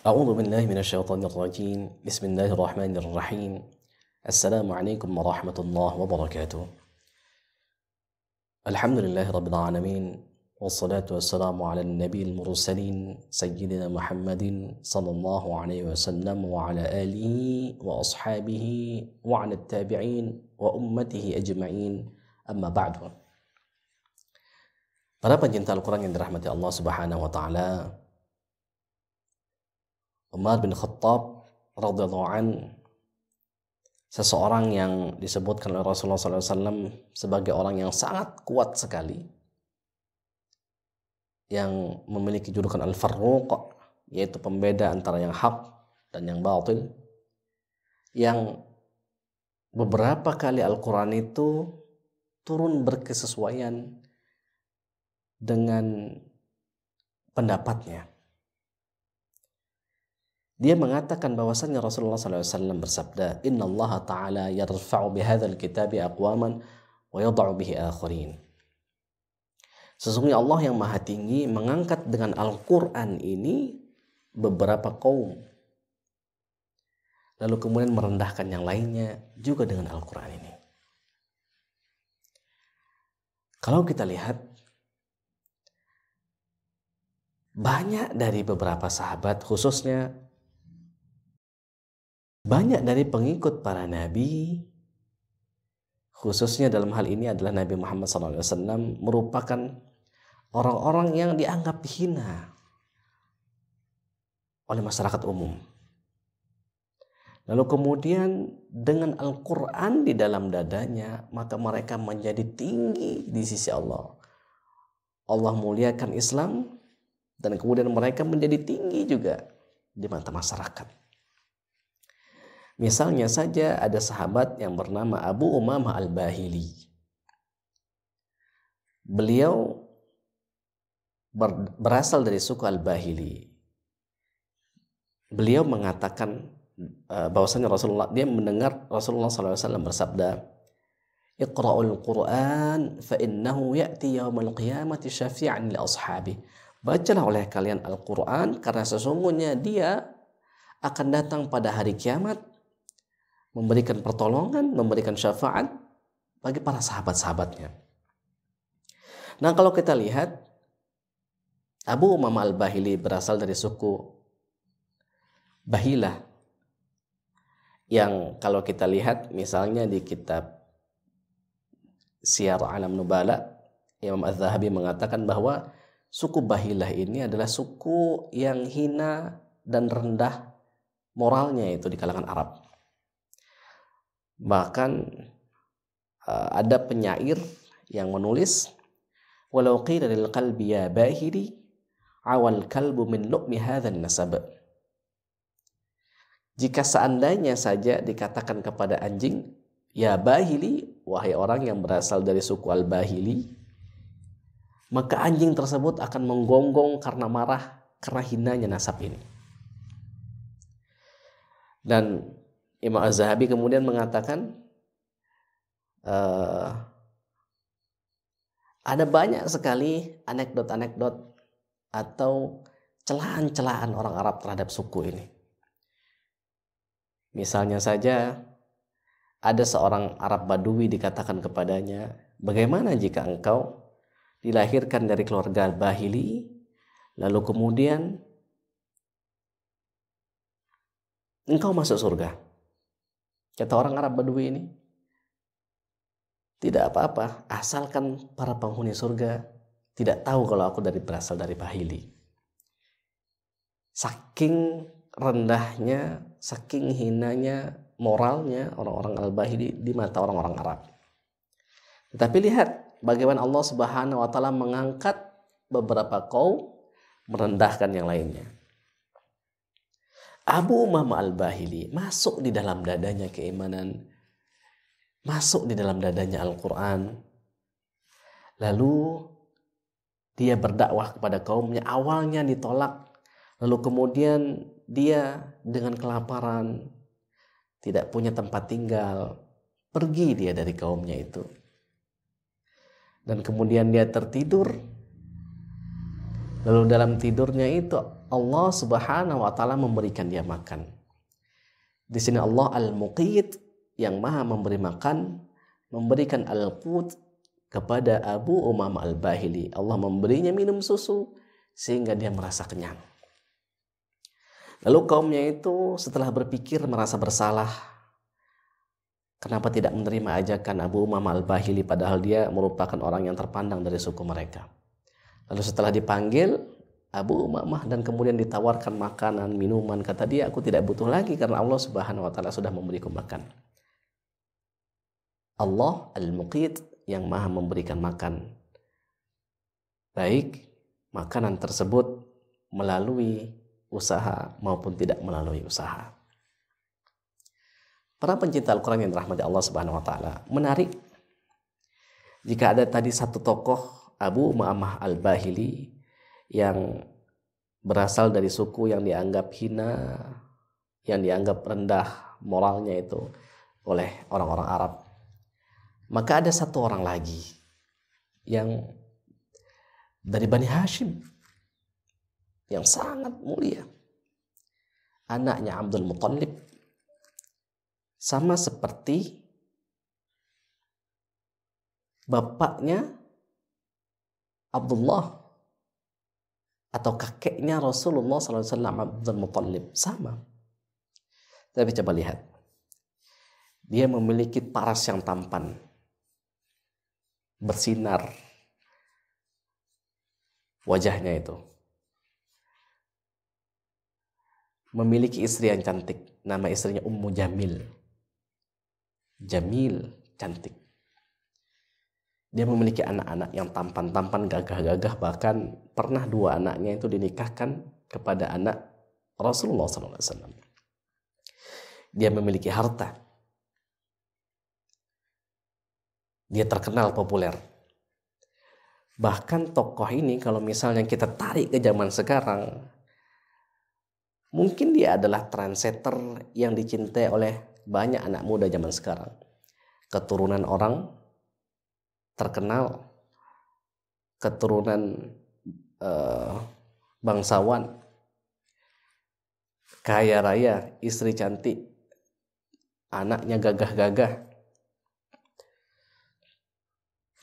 أعوذ بالله من الشيطان الرجيم بسم الله الرحمن الرحيم السلام عليكم ورحمة الله وبركاته الحمد لله رب العالمين والصلاة والسلام على النبي المرسلين سيدنا محمد صلى الله عليه وسلم وعلى آله وأصحابه وعلى التابعين وأمته أجمعين أما بعد Para pencinta Al-Quran yang dirahmati Allah Subhanahu wa Ta'ala, Umar bin Khattab radhiyallahu an seseorang yang disebutkan oleh Rasulullah SAW sebagai orang yang sangat kuat sekali yang memiliki julukan Al-Farruq yaitu pembeda antara yang hak dan yang batil yang beberapa kali Al-Quran itu turun berkesesuaian dengan pendapatnya dia mengatakan bahwasannya Rasulullah SAW bersabda, Inna Allah Ta'ala yarfa'u bihadhal kitabi aqwaman wa yada'u bihi akhirin Sesungguhnya Allah yang maha tinggi mengangkat dengan Al-Quran ini beberapa kaum. Lalu kemudian merendahkan yang lainnya juga dengan Al-Quran ini. Kalau kita lihat, banyak dari beberapa sahabat khususnya banyak dari pengikut para nabi khususnya dalam hal ini adalah Nabi Muhammad SAW merupakan orang-orang yang dianggap hina oleh masyarakat umum. Lalu kemudian dengan Al-Quran di dalam dadanya, maka mereka menjadi tinggi di sisi Allah. Allah muliakan Islam dan kemudian mereka menjadi tinggi juga di mata masyarakat. Misalnya saja ada sahabat yang bernama Abu Umamah Al-Bahili. Beliau berasal dari suku Al-Bahili. Beliau mengatakan e, bahwasanya Rasulullah dia mendengar Rasulullah SAW bersabda, "Iqra'ul Qur'an fa innahu ya'ti al qiyamati syafi'an li ashabi." Bacalah oleh kalian Al-Qur'an karena sesungguhnya dia akan datang pada hari kiamat memberikan pertolongan, memberikan syafaat bagi para sahabat-sahabatnya. Nah, kalau kita lihat Abu Umam Al-Bahili berasal dari suku Bahilah yang kalau kita lihat misalnya di kitab Syiar Alam Nubala Imam Az-Zahabi mengatakan bahwa suku Bahilah ini adalah suku yang hina dan rendah moralnya itu di kalangan Arab. Bahkan eh, ada penyair yang menulis walau qila lil qalbi ya bahiri awal kalbu min lu'mi hadzal nasab jika seandainya saja dikatakan kepada anjing ya bahili wahai orang yang berasal dari suku al bahili maka anjing tersebut akan menggonggong karena marah karena hinanya nasab ini dan Imam Az-Zahabi kemudian mengatakan uh, ada banyak sekali anekdot-anekdot atau celahan-celahan orang Arab terhadap suku ini. Misalnya saja ada seorang Arab Badui dikatakan kepadanya, "Bagaimana jika engkau dilahirkan dari keluarga Bahili lalu kemudian engkau masuk surga?" Kata orang Arab Badui ini, tidak apa-apa, asalkan para penghuni surga tidak tahu kalau aku dari berasal dari Bahili. Saking rendahnya, saking hinanya moralnya orang-orang Al-Bahili di mata orang-orang Arab. Tetapi lihat bagaimana Allah Subhanahu wa taala mengangkat beberapa kaum merendahkan yang lainnya. Abu Umama Al-Bahili masuk di dalam dadanya keimanan, masuk di dalam dadanya Al-Quran. Lalu dia berdakwah kepada kaumnya, awalnya ditolak, lalu kemudian dia dengan kelaparan, tidak punya tempat tinggal, pergi dia dari kaumnya itu. Dan kemudian dia tertidur. Lalu dalam tidurnya itu Allah Subhanahu wa taala memberikan dia makan. Di sini Allah Al-Muqit yang Maha memberi makan memberikan al-qut kepada Abu Umam Al-Bahili. Allah memberinya minum susu sehingga dia merasa kenyang. Lalu kaumnya itu setelah berpikir merasa bersalah. Kenapa tidak menerima ajakan Abu Umam Al-Bahili padahal dia merupakan orang yang terpandang dari suku mereka. Lalu setelah dipanggil, Abu Umamah dan kemudian ditawarkan makanan, minuman. Kata dia, aku tidak butuh lagi karena Allah Subhanahu wa taala sudah memberiku makan. Allah Al-Muqit yang Maha memberikan makan. Baik makanan tersebut melalui usaha maupun tidak melalui usaha. Para pencinta Al-Quran yang dirahmati Allah Subhanahu wa taala, menarik jika ada tadi satu tokoh Abu Umamah Al-Bahili yang berasal dari suku yang dianggap hina, yang dianggap rendah moralnya itu oleh orang-orang Arab. Maka ada satu orang lagi yang dari Bani Hashim yang sangat mulia. Anaknya Abdul Muttalib sama seperti bapaknya Abdullah atau kakeknya Rasulullah SAW Abdul Muttalib sama. Tapi coba lihat, dia memiliki paras yang tampan, bersinar wajahnya itu. Memiliki istri yang cantik, nama istrinya Ummu Jamil. Jamil, cantik dia memiliki anak-anak yang tampan-tampan, gagah-gagah, bahkan pernah dua anaknya itu dinikahkan kepada anak Rasulullah SAW. Dia memiliki harta. Dia terkenal populer. Bahkan tokoh ini kalau misalnya kita tarik ke zaman sekarang, mungkin dia adalah trendsetter yang dicintai oleh banyak anak muda zaman sekarang. Keturunan orang terkenal keturunan uh, bangsawan kaya raya istri cantik anaknya gagah-gagah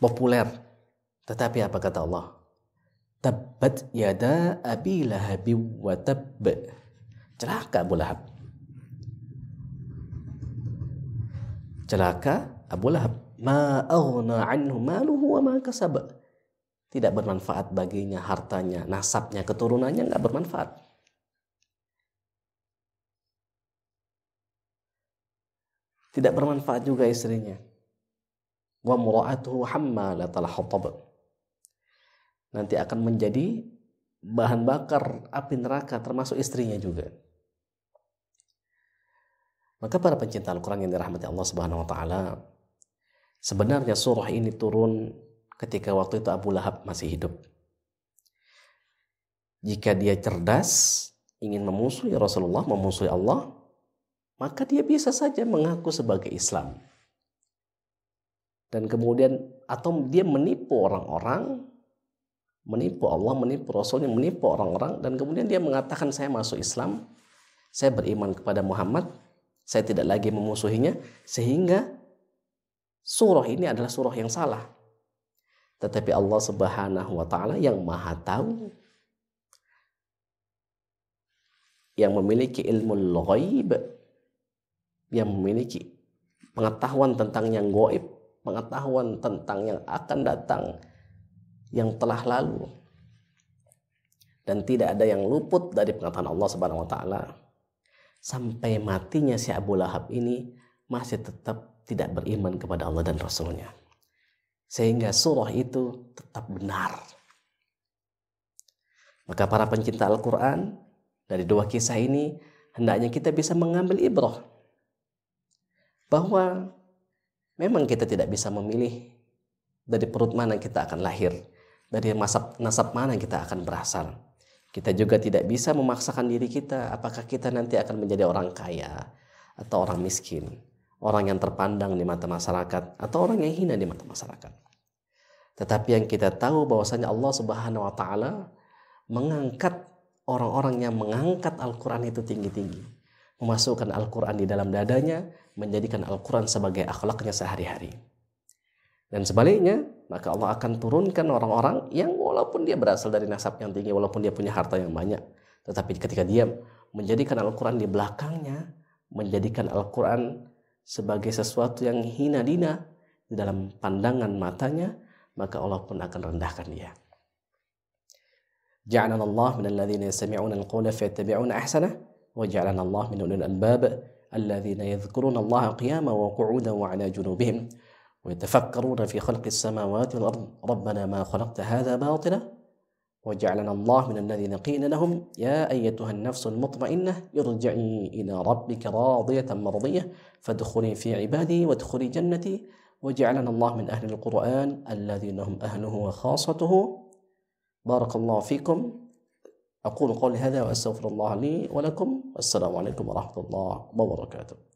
populer tetapi apa kata Allah tabbat yada abi lahabi wa tabb celaka Abu Lahab celaka Abu Lahab ma aghna anhu maluhu wa ma kasab tidak bermanfaat baginya hartanya nasabnya keturunannya nggak bermanfaat tidak bermanfaat juga istrinya wa mura'atuhu hammalatal hatab nanti akan menjadi bahan bakar api neraka termasuk istrinya juga maka para pencinta Al-Quran yang dirahmati Allah Subhanahu wa taala Sebenarnya surah ini turun ketika waktu itu Abu Lahab masih hidup. Jika dia cerdas, ingin memusuhi Rasulullah, memusuhi Allah, maka dia bisa saja mengaku sebagai Islam. Dan kemudian atau dia menipu orang-orang, menipu Allah, menipu Rasulnya, menipu orang-orang, dan kemudian dia mengatakan saya masuk Islam, saya beriman kepada Muhammad, saya tidak lagi memusuhinya, sehingga surah ini adalah surah yang salah. Tetapi Allah Subhanahu wa taala yang Maha tahu yang memiliki ilmu ghaib yang memiliki pengetahuan tentang yang goib pengetahuan tentang yang akan datang yang telah lalu dan tidak ada yang luput dari pengetahuan Allah Subhanahu wa taala sampai matinya si Abu Lahab ini masih tetap tidak beriman kepada Allah dan Rasulnya. Sehingga surah itu tetap benar. Maka para pencinta Al-Quran dari dua kisah ini hendaknya kita bisa mengambil ibrah bahwa memang kita tidak bisa memilih dari perut mana kita akan lahir, dari masab, nasab mana kita akan berasal. Kita juga tidak bisa memaksakan diri kita apakah kita nanti akan menjadi orang kaya atau orang miskin orang yang terpandang di mata masyarakat atau orang yang hina di mata masyarakat. Tetapi yang kita tahu bahwasanya Allah Subhanahu wa taala mengangkat orang-orang yang mengangkat Al-Qur'an itu tinggi-tinggi, memasukkan Al-Qur'an di dalam dadanya, menjadikan Al-Qur'an sebagai akhlaknya sehari-hari. Dan sebaliknya, maka Allah akan turunkan orang-orang yang walaupun dia berasal dari nasab yang tinggi, walaupun dia punya harta yang banyak, tetapi ketika dia menjadikan Al-Qur'an di belakangnya, menjadikan Al-Qur'an sebagai sesuatu yang hina dina di dalam pandangan matanya, maka Allah pun akan rendahkan dia. جعلنا الله من الذين يستمعون القول فيتبعون أحسنه وجعلنا الله من أولي الألباب الذين يذكرون الله قياما وقعودا وعلى جنوبهم ويتفكرون في خلق السماوات والأرض ربنا ما خلقت هذا باطلا وجعلنا الله من الذين قيل لهم يا أيتها النفس المطمئنة ارجعي إلى ربك راضية مرضية فادخلي في عبادي وادخلي جنتي وجعلنا الله من أهل القرآن الذين هم أهله وخاصته بارك الله فيكم أقول قولي هذا وأستغفر الله لي ولكم السلام عليكم ورحمة الله وبركاته